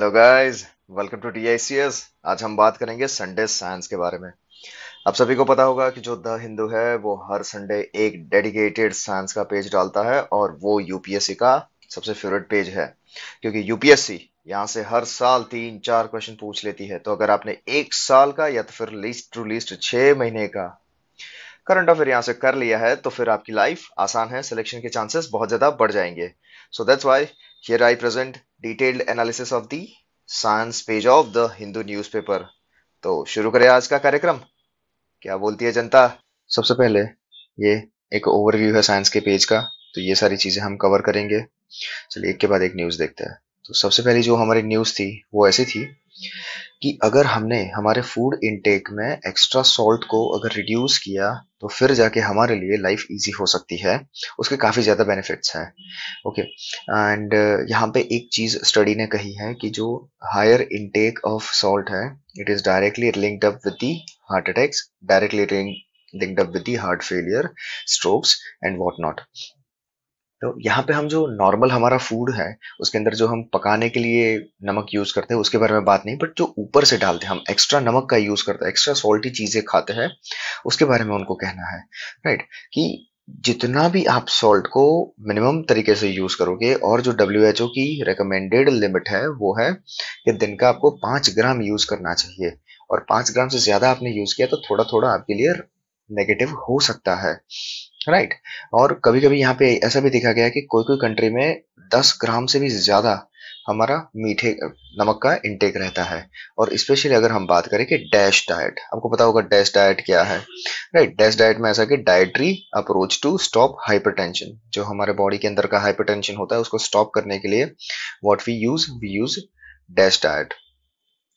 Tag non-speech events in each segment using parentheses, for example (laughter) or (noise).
Hello guys welcome to TICS आज हम बात करेंगे संडे साइंस के बारे में आप सभी को पता होगा कि जो द हिंदू है वो हर संडे एक डेडिकेटेड साइंस का पेज डालता है और वो यूपीएससी का सबसे फेवरेट पेज है क्योंकि यूपीएससी यहाँ से हर साल तीन चार क्वेश्चन पूछ लेती है तो अगर आपने एक साल का या तो फिर लीस्ट टू लीस्ट छह महीने का करंट अफेयर यहाँ से कर लिया है तो फिर आपकी लाइफ आसान है सिलेक्शन के चांसेस बहुत ज्यादा बढ़ जाएंगे so that's why Here I present detailed analysis of the science page of the Hindu newspaper. तो शुरू करें आज का कार्यक्रम क्या बोलती है जनता सबसे पहले ये एक ओवरव्यू है साइंस के पेज का तो ये सारी चीज़ें हम कवर करेंगे चलिए एक के बाद एक न्यूज़ देखते हैं तो सबसे पहली जो हमारी न्यूज़ थी वो ऐसी थी कि अगर हमने हमारे फूड इनटेक में एक्स्ट्रा सॉल्ट को अगर रिड्यूस किया तो फिर जाके हमारे लिए लाइफ इजी हो सकती है उसके काफ़ी ज़्यादा बेनिफिट्स हैं ओके एंड यहाँ पे एक चीज़ स्टडी ने कही है कि जो हायर इनटेक ऑफ सॉल्ट है it is directly linked up with the heart attacks directly linked up with the heart failure strokes and what not तो यहाँ पे हम जो नॉर्मल हमारा फूड है उसके अंदर जो हम पकाने के लिए नमक यूज़ करते हैं उसके बारे में बात नहीं बट जो ऊपर से डालते हैं हम एक्स्ट्रा नमक का यूज़ करते हैं एक्स्ट्रा सॉल्टी चीज़ें खाते हैं उसके बारे में उनको कहना है राइट कि जितना भी आप सॉल्ट को मिनिमम तरीके से यूज करोगे और जो डब्ल्यू एच ओ की रिकमेंडेड लिमिट है वो है कि दिन का आपको पाँच ग्राम यूज करना चाहिए और पाँच ग्राम से ज्यादा आपने यूज किया तो थोड़ा थोड़ा आपके लिए नेगेटिव हो सकता है राइट और कभी कभी यहाँ पे ऐसा भी देखा गया कि कोई कोई कंट्री में 10 ग्राम से भी ज़्यादा हमारा मीठे नमक का इंटेक रहता है और स्पेशली अगर हम बात करें कि डैश डाइट आपको पता होगा डैश डाइट क्या है राइट डैश डाइट में ऐसा कि dietary approach to stop hypertension जो हमारे बॉडी के अंदर का हाइपरटेंशन होता है उसको स्टॉप करने के लिए what we use we use DASH diet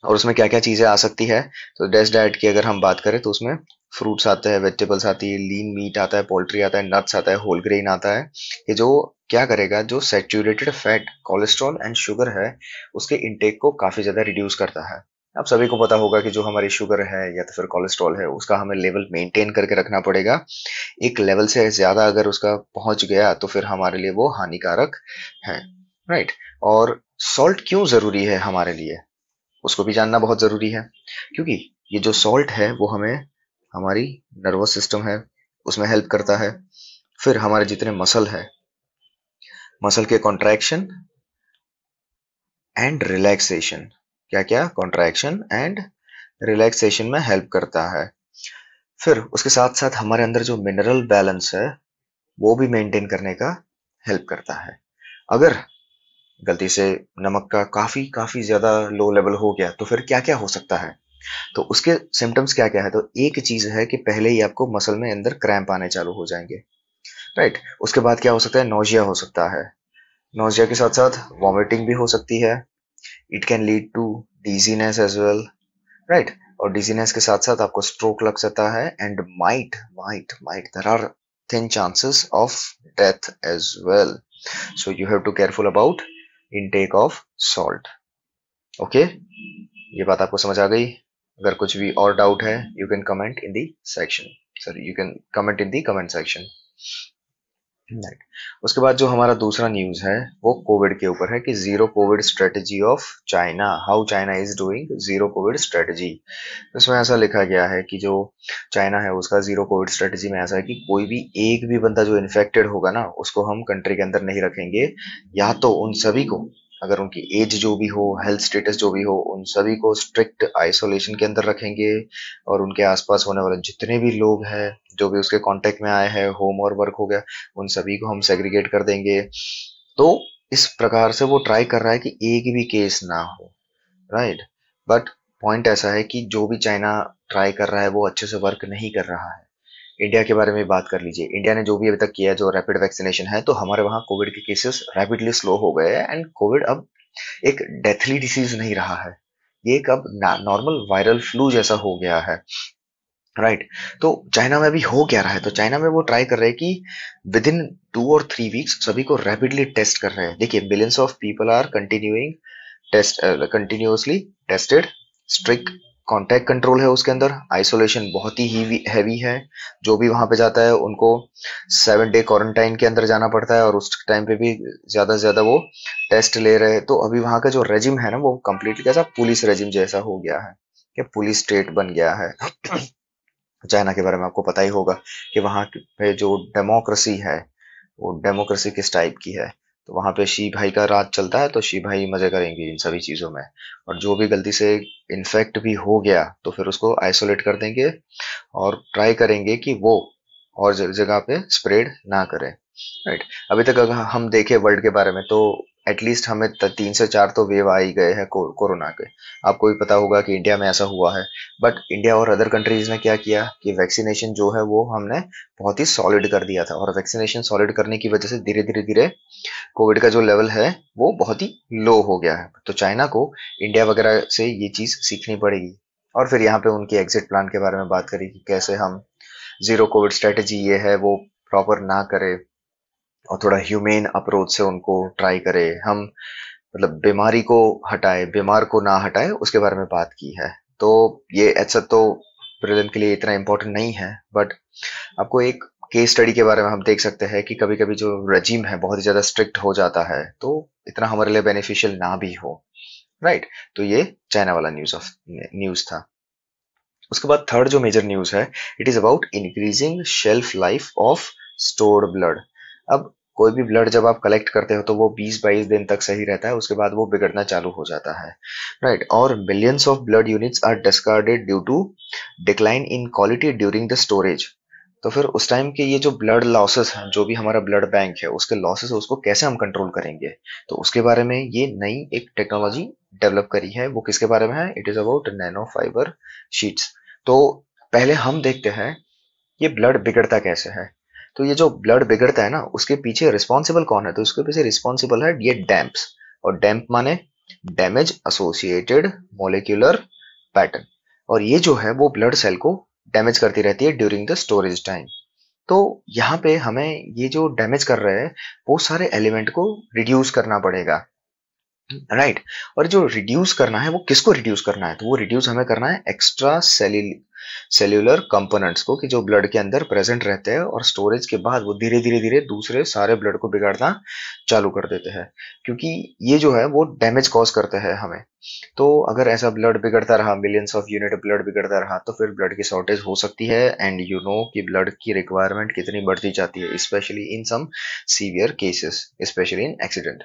और उसमें क्या क्या चीज़ें आ सकती है तो डैश डाइट की अगर हम बात करें तो उसमें फ्रूट्स आते हैं वेजिटेबल्स आती है लीन मीट आता है पोल्ट्री आता है नट्स आता है होल ग्रेन आता है ये जो क्या करेगा जो saturated fat cholesterol and sugar है उसके इनटेक को काफ़ी ज़्यादा रिड्यूस करता है आप सभी को पता होगा कि जो हमारी शुगर है या तो फिर कोलेस्ट्रॉल है उसका हमें लेवल मेंटेन करके रखना पड़ेगा एक लेवल से ज़्यादा अगर उसका पहुंच गया तो फिर हमारे लिए वो हानिकारक है राइट और सॉल्ट क्यों ज़रूरी है हमारे लिए उसको भी जानना बहुत ज़रूरी है क्योंकि ये जो सॉल्ट है वो हमें हमारी नर्वस सिस्टम है उसमें हेल्प करता है फिर हमारे जितने मसल है मसल के कॉन्ट्रैक्शन एंड रिलैक्सेशन क्या क्या कॉन्ट्रैक्शन एंड रिलैक्सेशन में हेल्प करता है फिर उसके साथ साथ हमारे अंदर जो मिनरल बैलेंस है वो भी मेंटेन करने का हेल्प करता है अगर गलती से नमक का काफ़ी काफ़ी ज़्यादा लो लेवल हो गया तो फिर क्या क्या हो सकता है तो उसके सिम्टम्स क्या क्या है तो एक चीज़ है कि पहले ही आपको मसल में अंदर क्रैम्प आने चालू हो जाएंगे राइट उसके बाद क्या हो सकता है नोजिया हो सकता है नोजिया के साथ साथ वॉमिटिंग भी हो सकती है it can lead to dizziness as well right और डिजीनेस के साथ साथ आपको स्ट्रोक लग सकता है and might might might there are thin chances of death as well so you have to careful about intake of salt okay ये बात आपको समझ आ गई अगर कुछ भी और डाउट है you can comment in the section sir you can comment in the comment section right उसके बाद जो हमारा दूसरा न्यूज है वो कोविड के ऊपर है कि zero covid strategy of China how China is doing zero covid strategy इसमें ऐसा लिखा गया है कि जो चाइना है उसका जीरो कोविड स्ट्रेटजी में ऐसा है कि कोई भी एक भी बंदा जो इन्फेक्टेड होगा ना उसको हम कंट्री के अंदर नहीं रखेंगे या तो उन सभी को अगर उनकी एज जो भी हो हेल्थ स्टेटस जो भी हो उन सभी को स्ट्रिक्ट आइसोलेशन के अंदर रखेंगे और उनके आसपास होने वाले जितने भी लोग हैं जो भी उसके कांटेक्ट में आए हैं होम और वर्क हो गया उन सभी को हम सेग्रीगेट कर देंगे तो इस प्रकार से वो ट्राई कर रहा है कि एक भी केस ना हो राइट बट पॉइंट ऐसा है कि जो भी चाइना ट्राई कर रहा है वो अच्छे से वर्क नहीं कर रहा है इंडिया के बारे में बात कर लीजिए इंडिया ने जो भी अभी तक किया जो रैपिड वैक्सीनेशन है तो हमारे वहाँ कोविड के केसेस रैपिडली स्लो हो गए हैं एंड कोविड अब एक डेथली डिसीज नहीं रहा है ये एक अब नॉर्मल वायरल फ्लू जैसा हो गया है राइट right. तो चाइना में अभी हो क्या रहा है तो चाइना में वो ट्राई कर रहे हैं कि विद इन टू और थ्री वीक्स सभी को रैपिडली टेस्ट कर रहे हैं देखिए millions of people are continuing test continuously tested strict contact control है उसके अंदर आइसोलेशन बहुत ही हैवी है जो भी वहां पे जाता है उनको सेवन डे क्वारंटाइन के अंदर जाना पड़ता है और उस टाइम पे भी ज्यादा से ज्यादा वो टेस्ट ले रहे हैं तो अभी वहां का जो रेजिम है ना वो कम्प्लीटली कैसा पुलिस रेजिम जैसा हो गया है कि पुलिस स्टेट बन गया है (clears throat) चाइना के बारे में आपको पता ही होगा कि वहां पे जो डेमोक्रेसी है वो डेमोक्रेसी किस टाइप की है तो वहाँ पे शी भाई का राज चलता है तो शी भाई मजे करेंगे इन सभी चीज़ों में और जो भी गलती से इन्फेक्ट भी हो गया तो फिर उसको आइसोलेट कर देंगे और ट्राई करेंगे कि वो और जगह पे स्प्रेड ना करें राइट अभी तक अगर हम देखें वर्ल्ड के बारे में तो एटलीस्ट हमें तीन से चार तो वेव आ ही गए हैं को, कोरोना के आपको भी पता होगा कि इंडिया में ऐसा हुआ है बट इंडिया और अदर कंट्रीज ने क्या किया कि वैक्सीनेशन जो है वो हमने बहुत ही सॉलिड कर दिया था और वैक्सीनेशन सॉलिड करने की वजह से धीरे धीरे धीरे कोविड का जो लेवल है वो बहुत ही लो हो गया है तो चाइना को इंडिया वगैरह से ये चीज़ सीखनी पड़ेगी और फिर यहाँ पे उनके एग्जिट प्लान के बारे में बात करेगी कि कैसे हम जीरो कोविड स्ट्रेटेजी ये है वो प्रॉपर ना करें और थोड़ा ह्यूमेन अप्रोच से उनको ट्राई करें हम मतलब बीमारी को हटाए बीमार को ना हटाए उसके बारे में बात की है तो ये ऐसा तो प्रेजेंट के लिए इतना इम्पोर्टेंट नहीं है बट आपको एक केस स्टडी के बारे में हम देख सकते हैं कि कभी कभी जो रजीम है बहुत ही ज़्यादा स्ट्रिक्ट हो जाता है तो इतना हमारे लिए बेनिफिशियल ना भी हो राइट right. तो ये चाइना वाला न्यूज ऑफ न्यूज था उसके बाद थर्ड जो मेजर न्यूज है it is about increasing shelf life of stored blood अब कोई भी ब्लड जब आप कलेक्ट करते हो तो वो 20-22 दिन तक सही रहता है उसके बाद वो बिगड़ना चालू हो जाता है राइट right? और millions of blood units are discarded due to decline in quality during the storage तो फिर उस टाइम के ये जो ब्लड लॉसेस हैं जो भी हमारा ब्लड बैंक है उसके लॉसेस उसको कैसे हम कंट्रोल करेंगे तो उसके बारे में ये नई एक टेक्नोलॉजी डेवलप करी है वो किसके बारे में है it is about nano fibre sheets तो पहले हम देखते हैं ये ब्लड बिगड़ता कैसे है तो ये जो ब्लड बिगड़ता है ना उसके पीछे रिस्पॉन्सिबल कौन है तो उसके पीछे रिस्पॉन्सिबल है ये डैम्प्स और डैम्प माने डैमेज एसोसिएटेड मोलिकुलर पैटर्न और ये जो है वो ब्लड सेल को डैमेज करती रहती है ड्यूरिंग द स्टोरेज टाइम तो यहाँ पे हमें ये जो डैमेज कर रहे हैं वो सारे एलिमेंट को रिड्यूस करना पड़ेगा राइट right. और जो रिड्यूस करना है वो किसको रिड्यूस करना है तो वो रिड्यूस हमें करना है एक्स्ट्रा सेल्यूलर कंपोनेंट्स को कि जो ब्लड के अंदर प्रेजेंट रहते हैं और स्टोरेज के बाद वो धीरे धीरे धीरे दूसरे सारे ब्लड को बिगाड़ना चालू कर देते हैं क्योंकि ये जो है वो डैमेज कॉज करते हैं हमें तो अगर ऐसा ब्लड बिगड़ता रहा मिलियंस ऑफ यूनिट ब्लड बिगड़ता रहा तो फिर ब्लड की शॉर्टेज हो सकती है एंड यू नो कि ब्लड की रिक्वायरमेंट कितनी बढ़ती जाती है specially in some severe cases specially in accident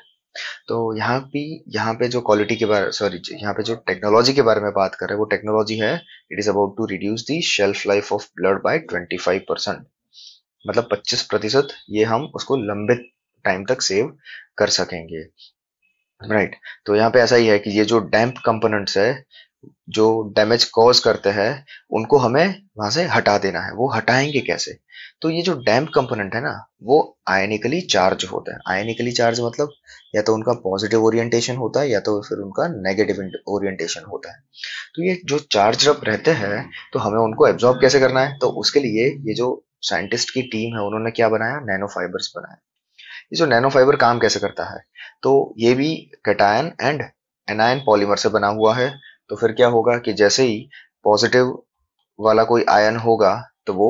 तो यहाँ पे यहाँ पे जो क्वालिटी के बारे सॉरी यहाँ पे जो टेक्नोलॉजी के बारे में बात कर रहे हैं वो टेक्नोलॉजी है it is about to reduce the shelf life of blood by 25 percent मतलब 25 प्रतिशत ये हम उसको लंबे टाइम तक सेव कर सकेंगे राइट right. तो यहाँ पे ऐसा ही है कि ये जो डैम्प कंपोनेंट्स है जो डैमेज कॉज करते हैं उनको हमें वहां से हटा देना है वो हटाएंगे कैसे तो ये जो डैम्प कंपोनेंट है ना वो आयनिकली चार्ज होता है आयनिकली चार्ज मतलब या तो उनका पॉजिटिव ओरिएंटेशन होता है या तो फिर उनका नेगेटिव ओरिएंटेशन होता है तो ये जो चार्ज जब रहते हैं तो हमें उनको एब्जॉर्ब कैसे करना है तो उसके लिए ये जो साइंटिस्ट की टीम है उन्होंने क्या बनाया नैनो फाइबर्स बनाया ये जो नैनो फाइबर काम कैसे करता है तो ये भी कैटायन एंड एनायन पॉलीमर से बना हुआ है तो फिर क्या होगा कि जैसे ही पॉजिटिव वाला कोई आयन होगा तो वो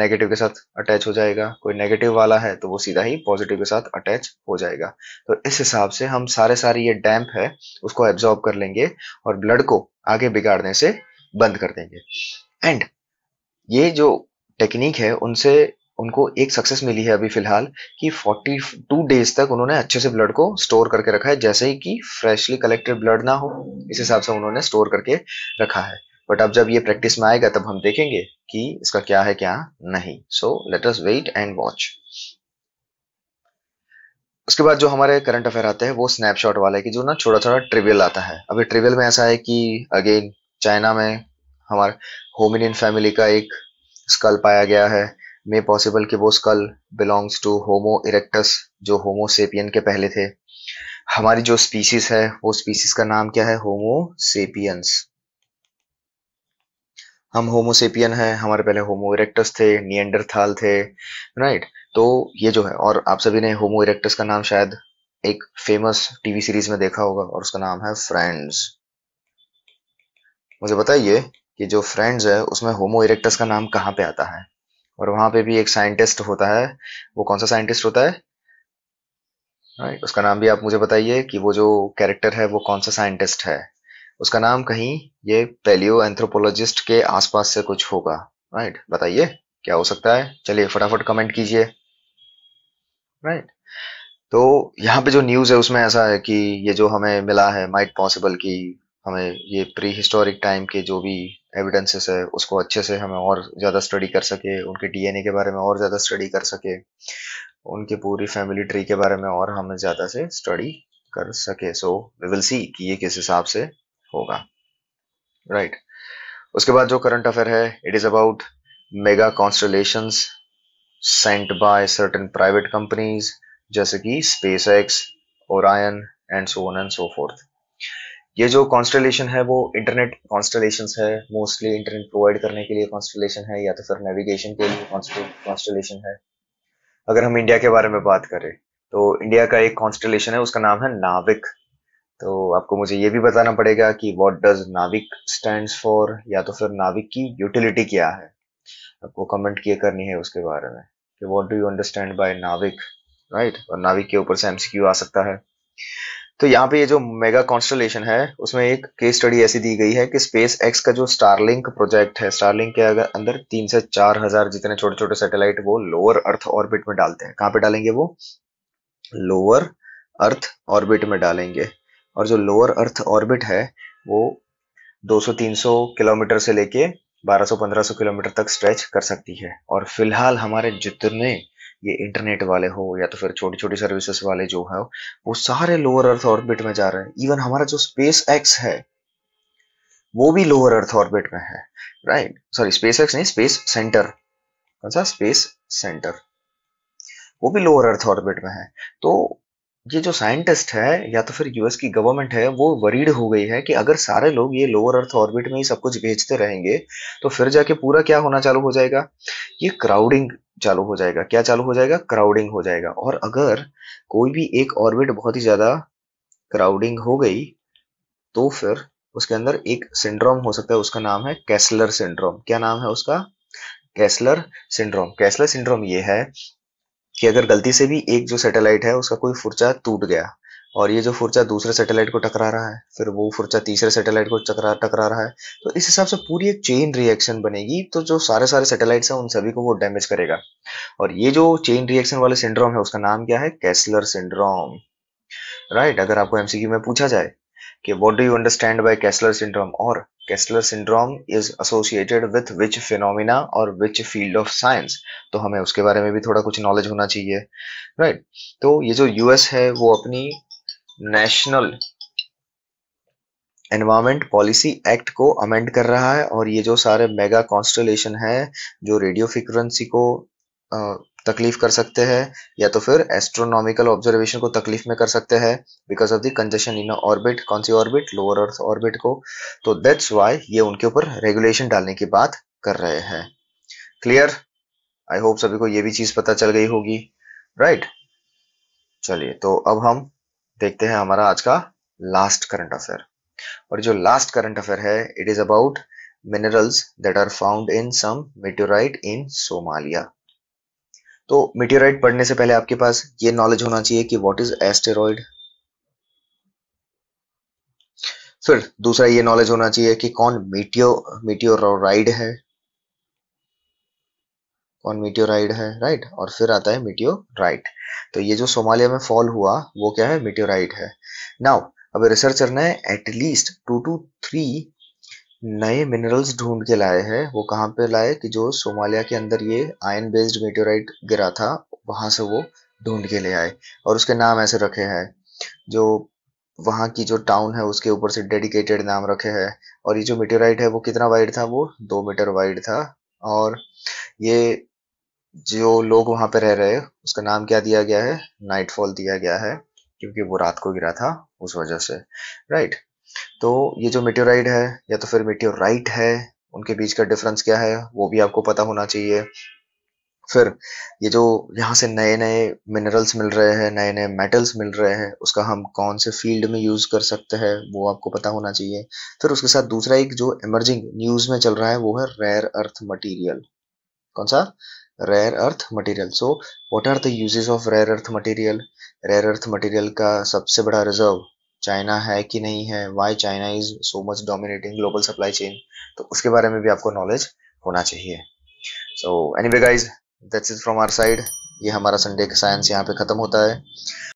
नेगेटिव के साथ अटैच हो जाएगा कोई नेगेटिव वाला है तो वो सीधा ही पॉजिटिव के साथ अटैच हो जाएगा तो इस हिसाब से हम सारे सारे ये डैम्प है उसको एब्जॉर्ब कर लेंगे और ब्लड को आगे बिगाड़ने से बंद कर देंगे एंड ये जो टेक्निक है उनसे उनको एक सक्सेस मिली है अभी फिलहाल कि 42 डेज तक उन्होंने अच्छे से ब्लड को स्टोर करके रखा है जैसे ही कि फ्रेशली कलेक्टेड ब्लड ना हो इस हिसाब से उन्होंने स्टोर करके रखा है बट अब जब ये प्रैक्टिस में आएगा तब हम देखेंगे कि इसका क्या है क्या नहीं so let us wait and watch उसके बाद जो हमारे करंट अफेयर आते हैं वो स्नैपशॉट वाला है कि जो ना छोटा छोटा ट्रिवियल आता है अभी ट्रिवियल में ऐसा है कि अगेन चाइना में हमारे होमिन फैमिली का एक स्कल पाया गया है में पॉसिबल कि वो skull belongs to Homo erectus जो होमो सेपियन के पहले थे हमारी जो स्पीसीज है वो स्पीसीज का नाम क्या है होमो सेपियंस हम होमोसेपियन है हमारे पहले होमो इरेक्टस थे नियंडरथाल थे राइट तो ये जो है और आप सभी ने होमो इरेक्टस का नाम शायद एक फेमस टीवी सीरीज में देखा होगा और उसका नाम है फ्रेंड्स मुझे बताइए कि जो फ्रेंड्स है उसमें होमो इरेक्टस का नाम कहाँ पे आता है और वहां पे भी एक साइंटिस्ट होता है वो कौन सा साइंटिस्ट होता है राइट उसका नाम भी आप मुझे बताइए कि वो जो कैरेक्टर है वो कौन सा साइंटिस्ट है उसका नाम कहीं ये पेलियो एंथ्रोपोलॉजिस्ट के आसपास से कुछ होगा राइट बताइए क्या हो सकता है चलिए फटाफट कमेंट कीजिए राइट तो यहाँ पे जो न्यूज है उसमें ऐसा है कि ये जो हमें मिला है माइट पॉसिबल की हमें ये प्री हिस्टोरिक टाइम के जो भी एविडेंसेस है उसको अच्छे से हमें और ज़्यादा स्टडी कर सके उनके डीएनए के बारे में और ज़्यादा स्टडी कर सके उनके पूरी फैमिली ट्री के बारे में और हमें ज़्यादा से स्टडी कर सके सो वी विल सी कि ये किस हिसाब से होगा राइट right. उसके बाद जो करंट अफेयर है it is about mega constellation sent by certain private companies जैसे कि SpaceX Orion and so on and so forth ये जो कॉन्स्टलेशन है वो इंटरनेट कॉन्स्टलेशन है मोस्टली इंटरनेट प्रोवाइड करने के लिए कॉन्स्टलेशन है या तो फिर नेविगेशन के लिए कॉन्स्टलेशन है अगर हम इंडिया के बारे में बात करें तो इंडिया का एक कॉन्स्टलेशन है उसका नाम है नाविक तो आपको मुझे ये भी बताना पड़ेगा कि what does NavIC stand for या तो फिर नाविक की यूटिलिटी क्या है आपको कमेंट किए करनी है उसके बारे में कि do you understand by NavIC right और नाविक के ऊपर से एमसीक्यू आ सकता है तो यहाँ पे ये जो मेगा कॉन्स्टलेशन है उसमें एक केस स्टडी ऐसी दी गई है कि स्पेस एक्स का जो स्टारलिंक प्रोजेक्ट है स्टारलिंक के अगर अंदर तीन से चार हजार जितने छोटे छोटे सैटेलाइट वो लोअर अर्थ ऑर्बिट में डालते हैं कहाँ पे डालेंगे वो लोअर अर्थ ऑर्बिट में डालेंगे और जो लोअर अर्थ ऑर्बिट है वो दो सौ किलोमीटर से लेके 1200-1500 किलोमीटर तक स्ट्रेच कर सकती है और फिलहाल हमारे जितने ये इंटरनेट वाले हो या तो फिर छोटी छोटी सर्विसेज वाले जो है वो सारे लोअर अर्थ ऑर्बिट में जा रहे हैं इवन हमारा जो स्पेस एक्स है वो भी लोअर अर्थ ऑर्बिट में है राइट सॉरी स्पेस एक्स नहीं स्पेस सेंटर कौन सा स्पेस सेंटर वो भी लोअर अर्थ ऑर्बिट में है तो ये जो साइंटिस्ट है या तो फिर यूएस की गवर्नमेंट है वो वरीड हो गई है कि अगर सारे लोग ये लोअर अर्थ ऑर्बिट में ही सब कुछ भेजते रहेंगे तो फिर जाके पूरा क्या होना चालू हो जाएगा ये क्राउडिंग चालू हो जाएगा क्या चालू हो जाएगा क्राउडिंग हो जाएगा और अगर कोई भी एक ऑर्बिट बहुत ही ज्यादा क्राउडिंग हो गई तो फिर उसके अंदर एक सिंड्रोम हो सकता है उसका नाम है कैसलर सिंड्रोम क्या नाम है उसका कैसलर सिंड्रोम कैसलर सिंड्रोम ये है कि अगर गलती से भी एक जो सैटेलाइट है उसका कोई फुर्चा टूट गया और ये जो फुर्चा दूसरे सैटेलाइट को टकरा रहा है फिर वो फुर्चा तीसरे सैटेलाइट को टकरा टकरा रहा है तो इस हिसाब से पूरी एक चेन रिएक्शन बनेगी तो जो सारे सारे सैटेलाइट्स हैं उन सभी को वो डैमेज करेगा और ये जो चेन रिएक्शन वाले सिंड्रोम है उसका नाम क्या है कैसलर सिंड्रोम राइट अगर आपको एमसीक्यू में पूछा जाए कि what do you understand by Kessler syndrome और Kessler syndrome is associated with which phenomena और विच फील्ड ऑफ साइंस तो हमें उसके बारे में भी थोड़ा कुछ नॉलेज होना चाहिए राइट right? तो ये जो यूएस है वो अपनी नेशनल एनवायरमेंट पॉलिसी एक्ट को अमेंड कर रहा है और ये जो सारे मेगा कॉन्स्टलेशन है जो रेडियो फ्रिक्वेंसी को तकलीफ कर सकते हैं या तो फिर एस्ट्रोनॉमिकल ऑब्जर्वेशन को तकलीफ में कर सकते हैं because of the congestion in orbit कौन सी ऑर्बिट लोअर अर्थ ऑर्बिट को तो दैट्स वाई ये उनके ऊपर रेगुलेशन डालने की बात कर रहे हैं क्लियर आई होप सभी को ये भी चीज पता चल गई होगी राइट right? चलिए तो अब हम देखते हैं हमारा आज का लास्ट करंट अफेयर और जो लास्ट करंट अफेयर है it is about minerals that are found in some meteorite in Somalia तो मेट्योराइट पढ़ने से पहले आपके पास ये नॉलेज होना चाहिए कि व्हाट इज एस्टेरॉइड फिर दूसरा ये नॉलेज होना चाहिए कि कौन मीटियो मीटियोराइड है कौन मीटियोराइड है राइट और फिर आता है मीटियोराइट तो ये जो सोमालिया में फॉल हुआ वो क्या है मीटियोराइट है नाउ अब रिसर्चर ने एटलीस्ट टू टू थ्री नए मिनरल्स ढूंढ के लाए हैं वो कहाँ पे लाए कि जो सोमालिया के अंदर ये आयन बेस्ड मेट्योराइट गिरा था वहां से वो ढूंढ के ले आए और उसके नाम ऐसे रखे हैं जो वहां की जो टाउन है उसके ऊपर से डेडिकेटेड नाम रखे हैं और ये जो मेटेराइट है वो कितना वाइड था वो दो मीटर वाइड था और ये जो लोग वहां पर रह रहे उसका नाम क्या दिया गया है नाइटफॉल दिया गया है क्योंकि वो रात को गिरा था उस वजह से राइट तो ये जो मिट्योराइड है या तो फिर मिट्योराइट है उनके बीच का डिफरेंस क्या है वो भी आपको पता होना चाहिए फिर ये जो यहाँ से नए नए मिनरल्स मिल रहे हैं नए नए मेटल्स मिल रहे हैं उसका हम कौन से फील्ड में यूज़ कर सकते हैं वो आपको पता होना चाहिए फिर उसके साथ दूसरा एक जो इमर्जिंग न्यूज़ में चल रहा है वो है रेयर अर्थ मटेरियल कौन सा rare earth material so what are the uses of rare earth material rare earth material का सबसे बड़ा रिजर्व चाइना है कि नहीं है why China is so much dominating global supply chain तो उसके बारे में भी आपको नॉलेज होना चाहिए so anyway guys that's is from our side ये हमारा संडे का साइंस यहाँ पे ख़त्म होता है